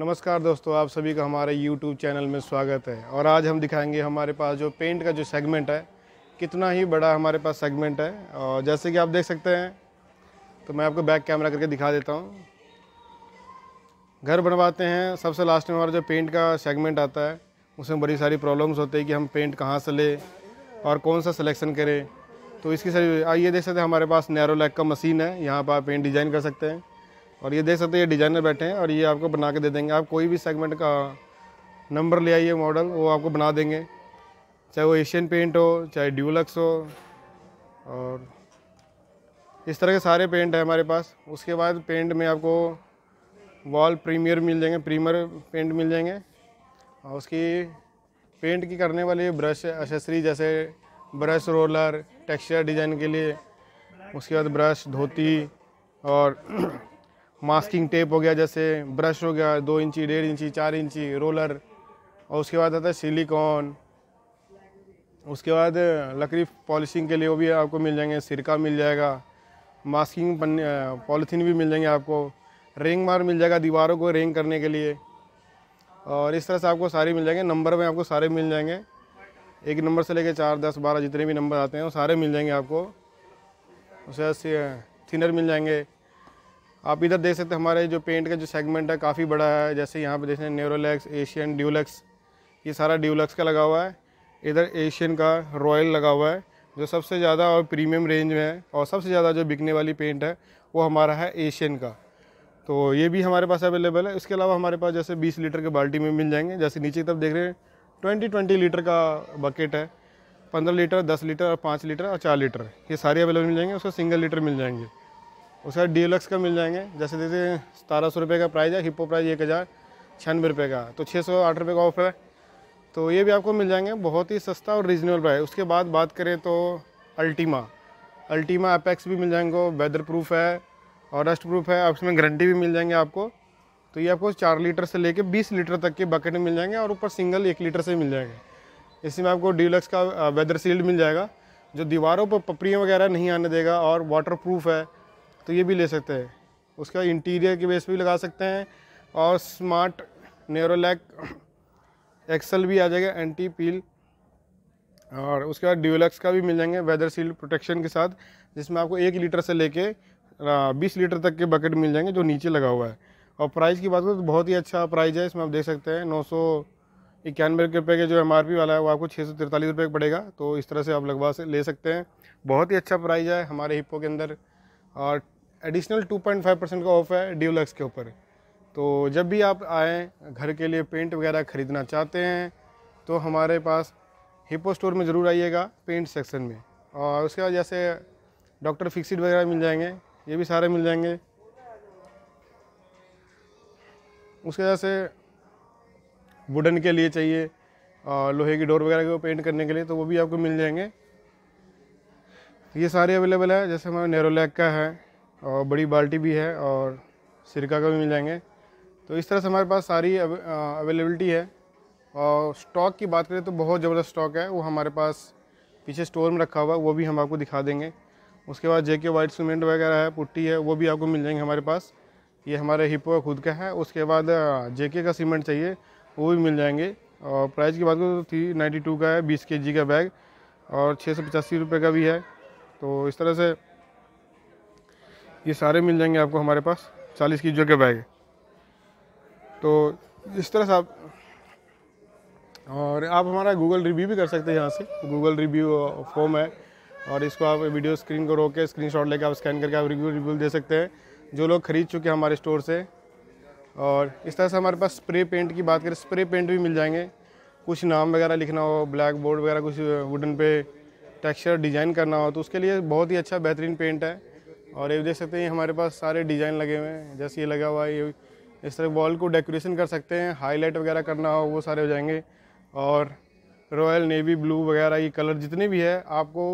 नमस्कार दोस्तों आप सभी का हमारे YouTube चैनल में स्वागत है और आज हम दिखाएंगे हमारे पास जो पेंट का जो सेगमेंट है कितना ही बड़ा हमारे पास सेगमेंट है और जैसे कि आप देख सकते हैं तो मैं आपको बैक कैमरा करके दिखा देता हूँ घर बनवाते हैं सबसे लास्ट में हमारा जो पेंट का सेगमेंट आता है उसमें बड़ी सारी प्रॉब्लम्स होती है कि हम पेंट कहाँ से लें और कौन सा सलेक्शन करें तो इसकी सारी आइए देख सकते हैं हमारे पास नैरोलैक का मशीन है यहाँ पर आप पेंट डिज़ाइन कर सकते हैं और ये देख सकते हैं ये डिज़ाइनर बैठे हैं और ये आपको बना के दे देंगे आप कोई भी सेगमेंट का नंबर ले आइए मॉडल वो आपको बना देंगे चाहे वो एशियन पेंट हो चाहे ड्यूलक्स हो और इस तरह के सारे पेंट हैं हमारे पास उसके बाद पेंट में आपको वॉल प्रीमियर मिल जाएंगे प्रीमियर पेंट मिल जाएंगे और उसकी पेंट की करने वाली ब्रश एसेसरी जैसे ब्रश रोलर टेक्सचर डिज़ाइन के लिए उसके बाद ब्रश धोती और मास्किंग टेप हो गया जैसे ब्रश हो गया दो इंची डेढ़ इंची चार इंची रोलर और उसके बाद आता है सिलिकॉन उसके बाद लकड़ी पॉलिशिंग के लिए वो भी आपको मिल जाएंगे सिरका मिल जाएगा मास्किंग पॉलीथीन भी मिल जाएंगे आपको रेंग मार मिल जाएगा दीवारों को रेंग करने के लिए और इस तरह से आपको सारे मिल जाएंगे नंबर में आपको सारे मिल जाएंगे एक नंबर से लेकर चार दस बारह जितने भी नंबर आते हैं वो सारे मिल जाएंगे आपको उसके बाद थिनर मिल जाएंगे आप इधर देख सकते हमारे जो पेंट का जो सेगमेंट है काफ़ी बड़ा है जैसे यहाँ पे देख सकते हैं एशियन ड्यूलक्स ये सारा ड्यूलक्स का लगा हुआ है इधर एशियन का रॉयल लगा हुआ है जो सबसे ज़्यादा और प्रीमियम रेंज में है और सबसे ज़्यादा जो बिकने वाली पेंट है वो हमारा है एशियन का तो ये भी हमारे पास अवेलेबल है इसके अलावा हमारे पास जैसे बीस लीटर के बाल्टी में मिल जाएंगे जैसे नीचे की तरफ देख रहे हैं ट्वेंटी ट्वेंटी लीटर का बकेट है पंद्रह लीटर दस लीटर और पाँच लीटर और चार लीटर ये सारे अवेलेबल मिल जाएंगे उसको सिंगल लीटर मिल जाएंगे उसका डीलक्स का मिल जाएंगे जैसे जैसे सतारह सौ रुपये का प्राइस है हिप्पो प्राइस एक हज़ार छियानवे रुपये का तो छः सौ आठ रुपये का ऑफर है तो ये भी आपको मिल जाएंगे बहुत ही सस्ता और रीजनेबल प्राइस उसके बाद बात करें तो अल्टीमा अल्टीमा अपेक्स भी मिल जाएंगे वेदर प्रूफ है और रस्ट प्रूफ है उसमें गारंटी भी मिल जाएंगे आपको तो ये आपको चार लीटर से लेके बीस लीटर तक के बकेट में मिल जाएंगे और ऊपर सिंगल एक लीटर से मिल जाएंगे इसी में आपको डीलक्स का वेदर सील्ड मिल जाएगा जो दीवारों पर पपड़ियाँ वगैरह नहीं आने देगा और वाटर प्रूफ है तो ये भी ले सकते हैं उसका इंटीरियर के बेस भी लगा सकते हैं और स्मार्ट नेरोलैक एक्सल भी आ जाएगा एंटी पील और उसके बाद ड्यूलक्स का भी मिल जाएंगे वेदर सील प्रोटेक्शन के साथ जिसमें आपको एक लीटर से लेके बीस लीटर तक के बकेट मिल जाएंगे जो नीचे लगा हुआ है और प्राइस की बात करें तो बहुत ही अच्छा प्राइस है इसमें आप देख सकते हैं नौ सौ इक्यानवे रुपये का जो एम वाला है वो आपको छः सौ तिरतालीस रुपये का पड़ेगा तो इस तरह से आप लगवा से ले सकते हैं बहुत ही अच्छा प्राइस है हमारे हिप्पो के अंदर और एडिशनल 2.5 परसेंट का ऑफ है ड्यूलक्स के ऊपर तो जब भी आप आएँ घर के लिए पेंट वगैरह ख़रीदना चाहते हैं तो हमारे पास हिपो स्टोर में ज़रूर आइएगा पेंट सेक्शन में और उसके बाद जैसे डॉक्टर फिक्सिड वगैरह मिल जाएंगे ये भी सारे मिल जाएंगे उसके जैसे वुडन के लिए चाहिए और लोहे की डोर वगैरह को पेंट करने के लिए तो वो भी आपको मिल जाएंगे ये सारे अवेलेबल है जैसे हमारा नेरोलैक का है और बड़ी बाल्टी भी है और सिरका का भी मिल जाएंगे तो इस तरह से हमारे पास सारी अवेलेबलिटी है और स्टॉक की बात करें तो बहुत ज़बरदस्त स्टॉक है वो हमारे पास पीछे स्टोर में रखा हुआ है वो भी हम आपको दिखा देंगे उसके बाद जेके वाइट सीमेंट वगैरह है पुट्टी है वो भी आपको मिल जाएंगे हमारे पास ये हमारे हिपो खुद का है उसके बाद जे का सीमेंट चाहिए वो भी मिल जाएंगे और प्राइस की बात करें तो थ्री नाइन्टी टू का है बीस के जी का बैग और छः सौ पचासी रुपये का भी है तो इस तरह से ये सारे मिल जाएंगे आपको हमारे पास चालीस की जो के बैग तो इस तरह से आप और आप हमारा गूगल रिव्यू भी कर सकते हैं यहाँ से गूगल रिव्यू फॉर्म है और इसको आप वीडियो स्क्रीन को रोक के स्क्रीन शॉट लेकर आप स्कैन करके आप रिव्यू रिव्यू दे सकते हैं जो लोग खरीद चुके हैं हमारे स्टोर से और इस तरह से हमारे पास स्प्रे पेंट की बात करें स्प्रे पेंट भी मिल जाएंगे कुछ नाम वगैरह लिखना हो ब्लैक बोर्ड वगैरह कुछ वुडन पे टेक्सचर डिज़ाइन करना हो तो उसके लिए बहुत ही अच्छा बेहतरीन पेंट है और ये देख सकते हैं हमारे पास सारे डिज़ाइन लगे हुए हैं जैसे ये लगा हुआ है ये इस तरह वॉल को डेकोरेशन कर सकते हैं हाईलाइट वगैरह करना हो वो सारे हो जाएंगे और रॉयल नेवी ब्लू वगैरह ये कलर जितने भी है आपको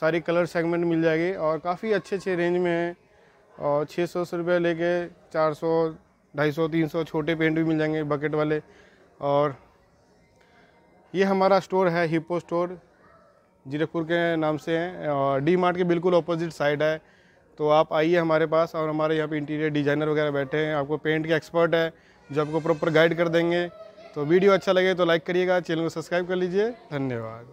सारे कलर सेगमेंट मिल जाएंगे और काफ़ी अच्छे अच्छे रेंज में हैं और छः सौ रुपये लेके चार सौ ढाई सौ तीन सौ छोटे पेंट भी मिल जाएंगे बकेट वाले और ये हमारा स्टोर है हिपो स्टोर जीरकपुर के नाम से है और डी मार्ट के बिल्कुल अपोजिट साइड है तो आप आइए हमारे पास और हमारे यहाँ पे इंटीरियर डिजाइनर वगैरह बैठे हैं आपको पेंट के एक्सपर्ट है जो आपको प्रॉपर गाइड कर देंगे तो वीडियो अच्छा लगे तो लाइक करिएगा चैनल को सब्सक्राइब कर लीजिए धन्यवाद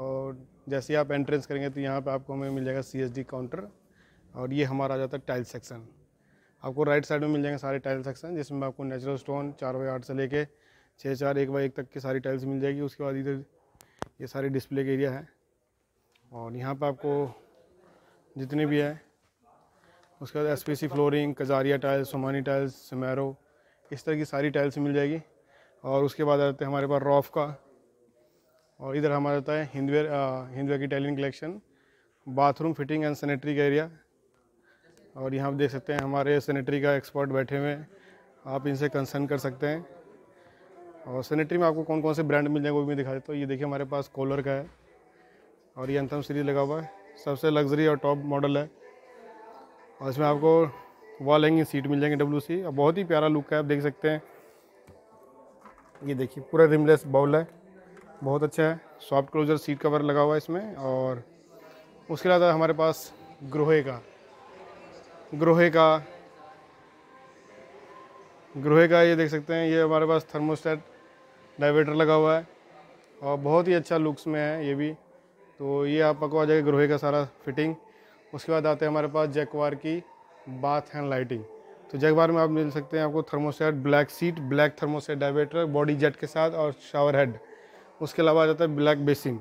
और जैसे आप एंट्रेंस करेंगे तो यहाँ पर आपको हमें मिल जाएगा सी काउंटर और ये हमारा आ जाता है टाइल सेक्शन आपको राइट साइड में मिल जाएंगे सारे टाइल सेक्शन जिसमें आपको नेचुरल स्टोन चार बाई आठ से लेके छः चार एक बाई एक तक की सारी टाइल्स मिल जाएगी उसके बाद इधर ये सारे डिस्प्ले के एरिया है और यहाँ पर आपको जितने भी है उसके बाद S P C flooring Kajaria tiles Somany tiles समैरो इस तरह की सारी टाइल्स मिल जाएगी और उसके बाद आते हैं हमारे पास रॉफ का और इधर हमारा आता है हिंदवेयर हिंदवेयर की tiling collection bathroom fitting and sanitary का एरिया और यहाँ देख सकते हैं हमारे सैनिटरी का एक्सपर्ट बैठे हुए हैं आप इनसे कंसर्न कर सकते हैं और सैनिटरी में आपको कौन कौन से ब्रांड मिल जाएंगे वो भी दिखा देता हूँ ये देखिए हमारे पास कॉलर का है और ये अंतम सीरीज लगा हुआ है सबसे लग्जरी और टॉप मॉडल है और इसमें आपको वॉल हैंगिंग सीट मिल जाएंगे डब्ल्यू सी और बहुत ही प्यारा लुक है आप देख सकते हैं ये देखिए पूरा रिमलेस बाउल है बहुत अच्छा है सॉफ्ट क्लोजर सीट कवर लगा हुआ है इसमें और उसके अलावा हमारे पास ग्रोहे का ग्रोहे का ग्रोहे का ये देख सकते हैं ये हमारे पास थर्मोस्टेट डाइवेटर लगा हुआ है और बहुत ही अच्छा लुक्स में है ये भी तो ये आपको आ जाएगा ग्रोहे का सारा फिटिंग उसके बाद आते हैं हमारे पास जैकवार की बाथ एंड लाइटिंग तो जैकवार में आप मिल सकते हैं आपको thermoset black seat black thermoset diverter body jet के साथ और शावर हेड उसके अलावा आ जाता है ब्लैक बेसिन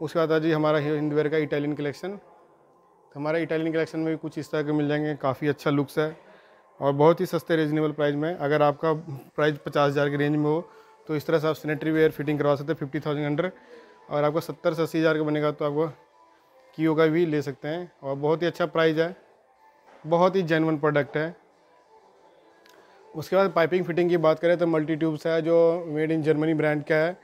उसके बाद आ जाए हमारा हिंदवेयर का इटालियन कलेक्शन तो हमारा इटालियन कलेक्शन में भी कुछ इस तरह के मिल जाएंगे काफ़ी अच्छा लुक्स है और बहुत ही सस्ते रीजनेबल प्राइस में अगर आपका प्राइस पचास हज़ार के रेंज में हो तो इस तरह से आप सैनिटरी वेयर फिटिंग करवा सकते हैं फिफ्टी थाउजेंड अंडर और आपको सत्तर से अस्सी हज़ार का बनेगा तो आपको कीओ का भी ले सकते हैं और बहुत ही अच्छा प्राइस है बहुत ही जेनवन प्रोडक्ट है उसके बाद पाइपिंग फिटिंग की बात करें तो मल्टी ट्यूब्स है जो मेड इन जर्मनी ब्रांड का है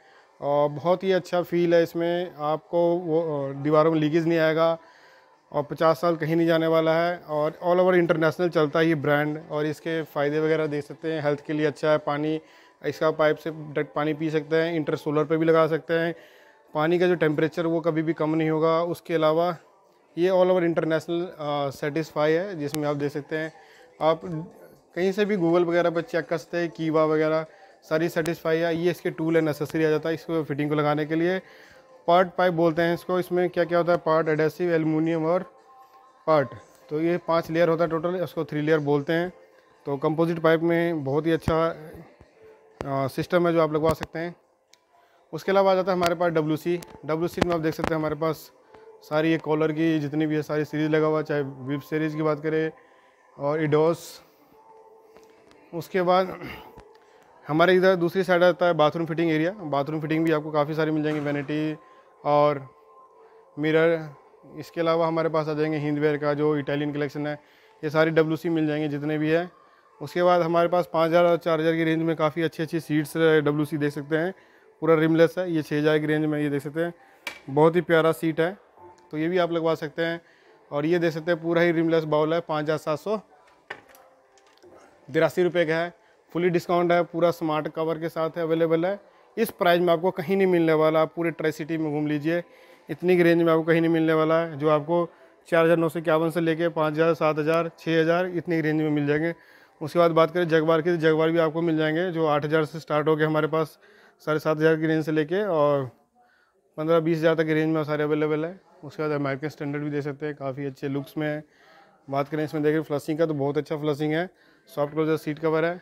और बहुत ही अच्छा फील है इसमें आपको वो दीवारों में लीकेज नहीं आएगा और 50 साल कहीं नहीं जाने वाला है और ऑल ओवर इंटरनेशनल चलता है ये ब्रांड और इसके फ़ायदे वगैरह देख सकते हैं हेल्थ के लिए अच्छा है पानी इसका पाइप से डायरेक्ट पानी पी सकते हैं इंटर सोलर पर भी लगा सकते हैं पानी का जो टेम्परेचर वो कभी भी कम नहीं होगा उसके अलावा ये ऑल ओवर इंटरनेशनल सेटिस्फाई है जिसमें आप देख सकते हैं आप कहीं से भी गूगल वगैरह पर चेक कर सकते हैं कीवा वगैरह सारी सेटिस्फाई है ये इसके टूल है नेसेसरी आ जाता है इसको फिटिंग को लगाने के लिए पार्ट पाइप बोलते हैं इसको इसमें क्या क्या होता है पार्ट एडेसिव एलमिनियम और पार्ट तो ये पांच लेयर होता है टोटल इसको थ्री लेयर बोलते हैं तो कंपोजिट पाइप में बहुत ही अच्छा सिस्टम है जो आप लगवा सकते हैं उसके अलावा आ जाता है हमारे पास डब्ल्यू सी डब्ल्यू सी में आप देख सकते हैं हमारे पास सारी ये कॉलर की जितनी भी है सारी सीरीज़ लगा हुआ चाहे वीप सीरीज़ की बात करें और इडोस उसके बाद हमारे इधर दूसरी साइड आता है bathroom fitting area bathroom fitting भी आपको काफ़ी सारी मिल जाएंगी वैनिटी और मिरर इसके अलावा हमारे पास आ जाएंगे हिंदवेयर का जो इटालियन कलेक्शन है ये सारी डब्ल्यू मिल जाएंगे जितने भी है उसके बाद हमारे पास पाँच हज़ार और चार हज़ार की रेंज में काफ़ी अच्छी अच्छी सीट्स डब्ल्यू देख सकते हैं पूरा रिमलेस है ये छः हज़ार की रेंज में ये देख सकते हैं बहुत ही प्यारा सीट है तो ये भी आप लगवा सकते हैं और ये देख सकते हैं पूरा ही रिमलेस बाउल है पाँच हज़ार सात सौ तिरासी रुपये का है फुली डिस्काउंट है पूरा स्मार्ट कवर के साथ है अवेलेबल है इस प्राइस में आपको कहीं नहीं मिलने वाला आप पूरे ट्राई सिटी में घूम लीजिए इतनी की रेंज में आपको कहीं नहीं मिलने वाला है जो आपको चार हज़ार नौ सौ इक्यावन से लेके पाँच हज़ार सात हज़ार छः हज़ार इतनी रेंज में मिल जाएंगे उसके बाद बात करें जगवार की तो जगवार भी आपको मिल जाएंगे जो आठ हज़ार से स्टार्ट हो गए हमारे पास साढ़े सात हज़ार की रेंज से लेके और पंद्रह बीस हज़ार तक की रेंज में सारे अवेलेबल है उसके बाद अमेरिकन स्टैंडर्ड भी दे सकते हैं काफ़ी अच्छे लुक्स में है बात करें इसमें देखें फ्लसिंग का तो बहुत अच्छा फ्लसिंग है सॉफ्ट क्लोजर सीट कवर है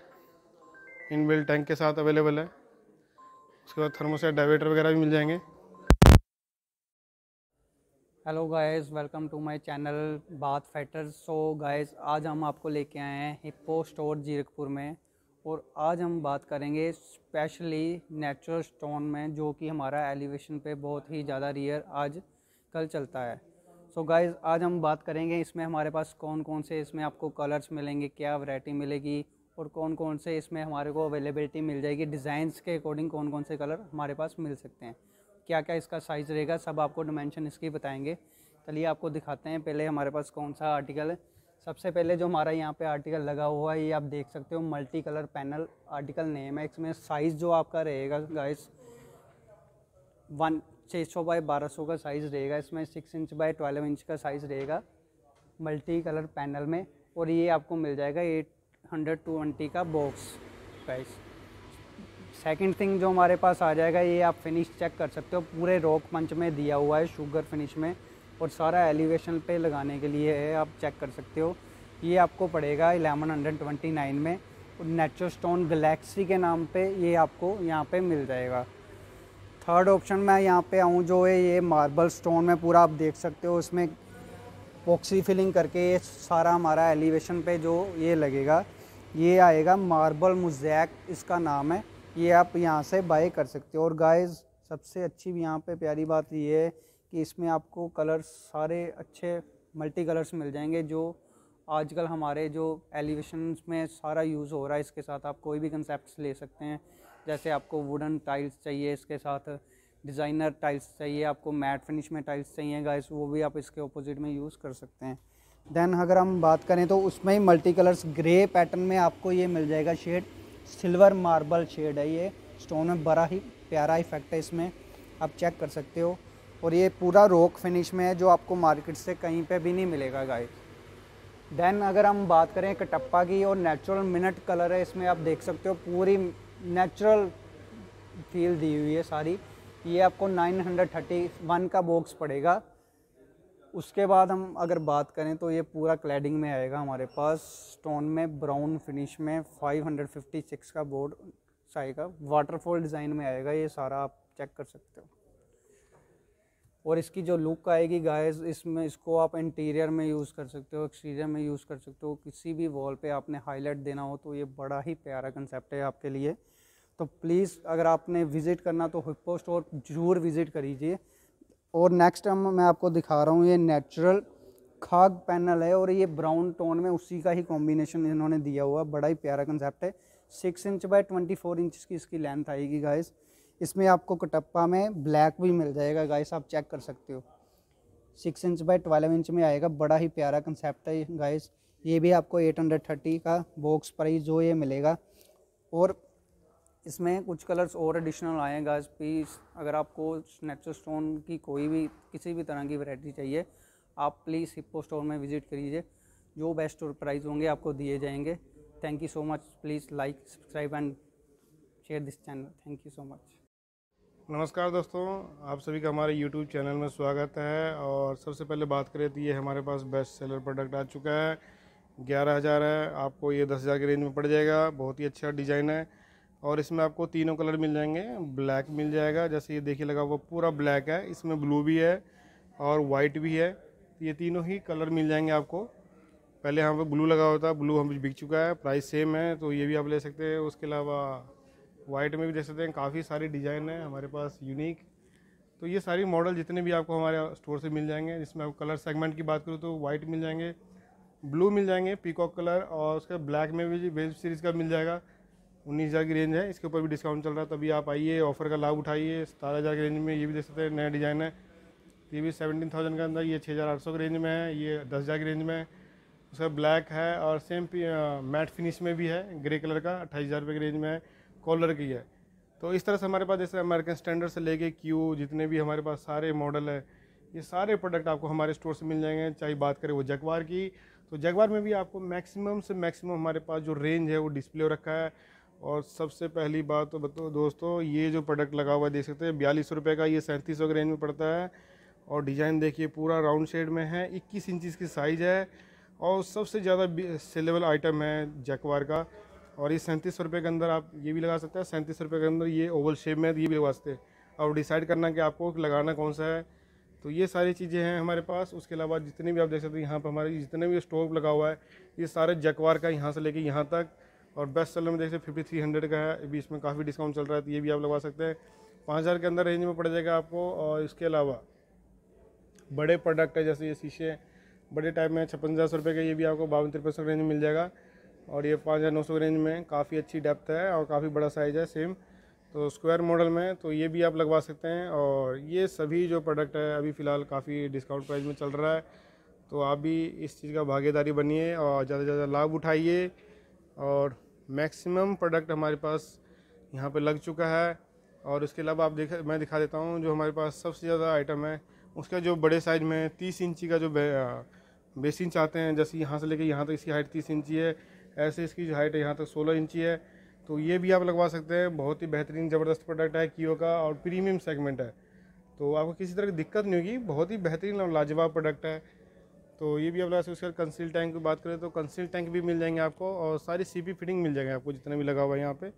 इन टैंक के साथ अवेलेबल है उसके बाद थर्मोसेट डाइवेटर वगैरह भी मिल जाएंगे hello guys welcome to my channel बात फैटर्स सो गाइस आज हम आपको लेके आए हैं हिप्पो स्टोर जीरकपुर में और आज हम बात करेंगे स्पेशली नेचुरल स्टोन में जो कि हमारा एलिवेशन पे बहुत ही ज़्यादा रियर आज कल चलता है सो so गाइस आज हम बात करेंगे इसमें हमारे पास कौन कौन से इसमें आपको कलर्स मिलेंगे क्या वैरायटी मिलेगी और कौन कौन से इसमें हमारे को अवेलेबिलिटी मिल जाएगी डिज़ाइंस के अकॉर्डिंग कौन कौन से कलर हमारे पास मिल सकते हैं क्या क्या इसका साइज़ रहेगा सब आपको डिमेंशन इसकी बताएंगे चलिए आपको दिखाते हैं पहले हमारे पास कौन सा आर्टिकल है सबसे पहले जो हमारा यहाँ पे आर्टिकल लगा हुआ है ये आप देख सकते हो multi colour panel article name है इसमें साइज़ जो आपका रहेगा गाइस वन छः सौ बाई बारह सौ का साइज़ रहेगा इसमें six inch by twelve inch का साइज़ रहेगा मल्टी कलर पैनल में और ये आपको मिल जाएगा एट हंड्रेड ट्वेंटी का बॉक्स गाइस सेकंड थिंग जो हमारे पास आ जाएगा ये आप फिनिश चेक कर सकते हो पूरे रॉक पंच में दिया हुआ है शुगर फिनिश में और सारा एलिवेशन पे लगाने के लिए है आप चेक कर सकते हो ये आपको पड़ेगा एलेवन हंड्रेड ट्वेंटी नाइन में नेचुर स्टोन गलेक्सी के नाम पे ये आपको यहाँ पे मिल जाएगा थर्ड ऑप्शन में यहाँ पे आऊँ जो है ये मार्बल स्टोन में पूरा आप देख सकते हो इसमें बॉक्सी फिलिंग करके ये सारा हमारा एलिवेशन पे जो ये लगेगा ये आएगा मार्बल मुजैक इसका नाम है ये आप यहाँ से बाय कर सकते हो और गाइस सबसे अच्छी यहाँ पे प्यारी बात ये है कि इसमें आपको कलर्स सारे अच्छे मल्टी कलर्स मिल जाएंगे जो आजकल हमारे जो एलिवेशन में सारा यूज़ हो रहा है इसके साथ आप कोई भी कंसेप्ट ले सकते हैं जैसे आपको वुडन टाइल्स चाहिए इसके साथ डिज़ाइनर टाइल्स चाहिए आपको मैट फिनिश में टाइल्स चाहिए गाइस वो भी आप इसके ऑपोजिट में यूज़ कर सकते हैं देन अगर हम बात करें तो उसमें ही मल्टी कलर्स ग्रे पैटर्न में आपको ये मिल जाएगा शेड सिल्वर मार्बल शेड है ये स्टोन में बड़ा ही प्यारा इफेक्ट है इसमें आप चेक कर सकते हो और ये पूरा रोक फिनिश में है जो आपको मार्केट से कहीं पे भी नहीं मिलेगा गाय देन अगर हम बात करें कटप्पा की और नेचुरल मिनट कलर है इसमें आप देख सकते हो पूरी नेचुरल फील दी हुई है सारी ये आपको 931 का बॉक्स पड़ेगा उसके बाद हम अगर बात करें तो ये पूरा क्लैडिंग में आएगा हमारे पास स्टोन में ब्राउन फिनिश में 556 का बोर्ड आएगा वाटरफॉल डिज़ाइन में आएगा ये सारा आप चेक कर सकते हो और इसकी जो लुक आएगी गाइस इसमें इसको आप इंटीरियर में यूज़ कर सकते हो एक्सटीरियर में यूज़ कर सकते हो किसी भी वॉल पे आपने हाईलाइट देना हो तो ये बड़ा ही प्यारा कंसेप्ट है आपके लिए तो प्लीज़ अगर आपने विज़िट करना तो हिप्पो स्टोर जरूर विज़िट करीजिए और नेक्स्ट टाइम मैं आपको दिखा रहा हूँ ये नेचुरल खाग पैनल है और ये ब्राउन टोन में उसी का ही कॉम्बिनेशन इन्होंने दिया हुआ बड़ा ही प्यारा कंसेप्ट है six inch by twenty four inch की इसकी लेंथ आएगी गाइज़ इसमें आपको कटप्पा में ब्लैक भी मिल जाएगा गाइस आप चेक कर सकते हो six inch by twelve inch में आएगा बड़ा ही प्यारा कंसेप्ट है गाइस ये भी आपको एट हंड्रेड थर्टी का बॉक्स प्राइस जो ये मिलेगा और इसमें कुछ कलर्स और एडिशनल आए हैं गाइस प्लीज़ अगर आपको स्नैचर स्टोन की कोई भी किसी भी तरह की वैरायटी चाहिए आप प्लीज़ हिप्पो स्टोर में विज़िट करिए जो बेस्ट और प्राइस होंगे आपको दिए जाएंगे thank you so much please like subscribe and share this channel thank you so much नमस्कार दोस्तों आप सभी का हमारे YouTube चैनल में स्वागत है और सबसे पहले बात करें तो ये हमारे पास बेस्ट सेलर प्रोडक्ट आ चुका है ग्यारह हज़ार है आपको ये दस हज़ार के रेंज में पड़ जाएगा बहुत ही अच्छा डिज़ाइन है और इसमें आपको तीनों कलर मिल जाएंगे ब्लैक मिल जाएगा जैसे ये देखिए लगा हुआ पूरा ब्लैक है इसमें ब्लू भी है और वाइट भी है ये तीनों ही कलर मिल जाएंगे आपको पहले यहाँ पर ब्लू लगा हुआ था ब्लू हम बिक चुका है प्राइस सेम है तो ये भी आप ले सकते हैं उसके अलावा वाइट में भी देख सकते हैं काफ़ी सारे डिज़ाइन है हमारे पास यूनिक तो ये सारी मॉडल जितने भी आपको हमारे स्टोर से मिल जाएंगे जिसमें आपको कलर सेगमेंट की बात करूँ तो वाइट मिल जाएंगे ब्लू मिल जाएंगे पीकॉक कलर और उसका ब्लैक में भी वेब सीरीज़ का मिल जाएगा उन्नीस हज़ार की रेंज है इसके ऊपर भी डिस्काउंट चल रहा है तभी आप आइए ऑफर का लाभ उठाइए सतारह हज़ार की रेंज में ये भी देख सकते हैं नया डिज़ाइन है ये भी सेवेंटीन थाउजेंड के अंदर ये छः हज़ार आठ सौ की रेंज में है ये दस हज़ार की रेंज में है उसका ब्लैक है और सेम मैट फिनिश में भी है ग्रे कलर का अट्ठाईस हज़ार रुपये की रेंज में है कॉलर की है तो इस तरह से हमारे पास जैसे अमेरिकन स्टैंडर्ड से लेके क्यू जितने भी हमारे पास सारे मॉडल है ये सारे प्रोडक्ट आपको हमारे स्टोर से मिल जाएंगे चाहे बात करें वो जगवार की तो जगवार में भी आपको मैक्सिमम से मैक्सिमम हमारे पास जो रेंज है वो डिस्प्ले हो रखा है और सबसे पहली बात तो बताओ दोस्तों ये जो प्रोडक्ट लगा हुआ है देख सकते हैं बयालीस रुपये का ये सैंतीस सौ के रेंज में पड़ता है और डिज़ाइन देखिए पूरा राउंड शेड में है इक्कीस इंचज़ की साइज़ है और सबसे ज़्यादा सेलेबल आइटम है जैकवार का और ये सैंतीस रुपये के अंदर आप ये भी लगा सकते हैं सैंतीस रुपये के अंदर ये ओवल शेप में ये भी लगा सकते हैं और डिसाइड करना कि आपको लगाना कौन सा है तो ये सारी चीज़ें हैं हमारे पास उसके अलावा जितने भी आप देख सकते हैं यहाँ पर हमारे जितने भी स्टोव लगा हुआ है ये सारे जकवार का यहाँ से लेके यहाँ तक और बेस्ट सेलर में देख सकते फिफ्टी थ्री हंड्रेड का है अभी इसमें काफ़ी डिस्काउंट चल रहा है तो ये भी आप लगवा सकते हैं पाँच हज़ार के अंदर रेंज में पड़ जाएगा आपको और इसके अलावा बड़े प्रोडक्ट है जैसे ये शीशे बड़े टाइप में छप्पन हज़ार सौ रुपये का ये भी आपको बावन तिरपन सौ रेंज में मिल जाएगा और ये पाँच हज़ार नौ सौ रेंज में काफ़ी अच्छी डेप्थ है और काफ़ी बड़ा साइज़ है सेम तो स्क्वायर मॉडल में तो ये भी आप लगवा सकते हैं और ये सभी जो प्रोडक्ट है अभी फ़िलहाल काफ़ी डिस्काउंट प्राइस में चल रहा है तो आप भी इस चीज़ का भागीदारी बनिए और ज़्यादा से ज़्यादा लाभ उठाइए और मैक्सिमम प्रोडक्ट हमारे पास यहाँ पर लग चुका है और उसके अलावा आप देख मैं दिखा देता हूँ जो हमारे पास सबसे ज़्यादा आइटम है उसका जो बड़े साइज में तीस इंची का जो बेसिन चाहते हैं जैसे यहाँ से लेके यहाँ तक इसकी हाइट तीस इंची है ऐसे इसकी जो हाइट है यहाँ तक सोलह इंची है तो ये भी आप लगवा सकते हैं बहुत ही बेहतरीन ज़बरदस्त प्रोडक्ट है कीओ का और प्रीमियम सेगमेंट है तो आपको किसी तरह की दिक्कत नहीं होगी बहुत ही बेहतरीन और लाजवाब प्रोडक्ट है तो ये भी आप लगा सकते उसके कंसील टैंक की बात करें तो कंसील टैंक भी मिल जाएंगे आपको और सारी सी फिटिंग मिल जाएंगे आपको जितना भी लगा हुआ है यहाँ पर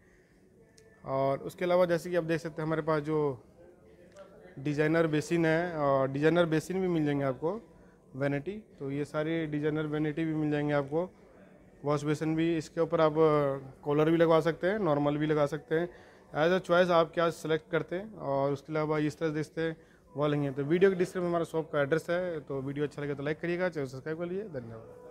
और उसके अलावा जैसे कि आप देख सकते हैं हमारे पास जो डिज़ाइनर बेसिन है और डिज़ाइनर बेसिन भी मिल जाएंगे आपको वेनेटी तो ये सारे डिज़ाइनर वेनेटी भी मिल जाएंगे आपको वॉश बेसन भी इसके ऊपर आप कॉलर भी लगवा सकते हैं नॉर्मल भी लगा सकते हैं एज अ चॉइस आप क्या सेलेक्ट करते हैं और उसके अलावा इस तरह देखते हैं वॉलिंग है तो वीडियो के डिस्क्रिप्शन में हमारा शॉप का एड्रेस है तो वीडियो अच्छा लगे तो लाइक करिएगा चैनल सब्सक्राइब कर लीजिए धन्यवाद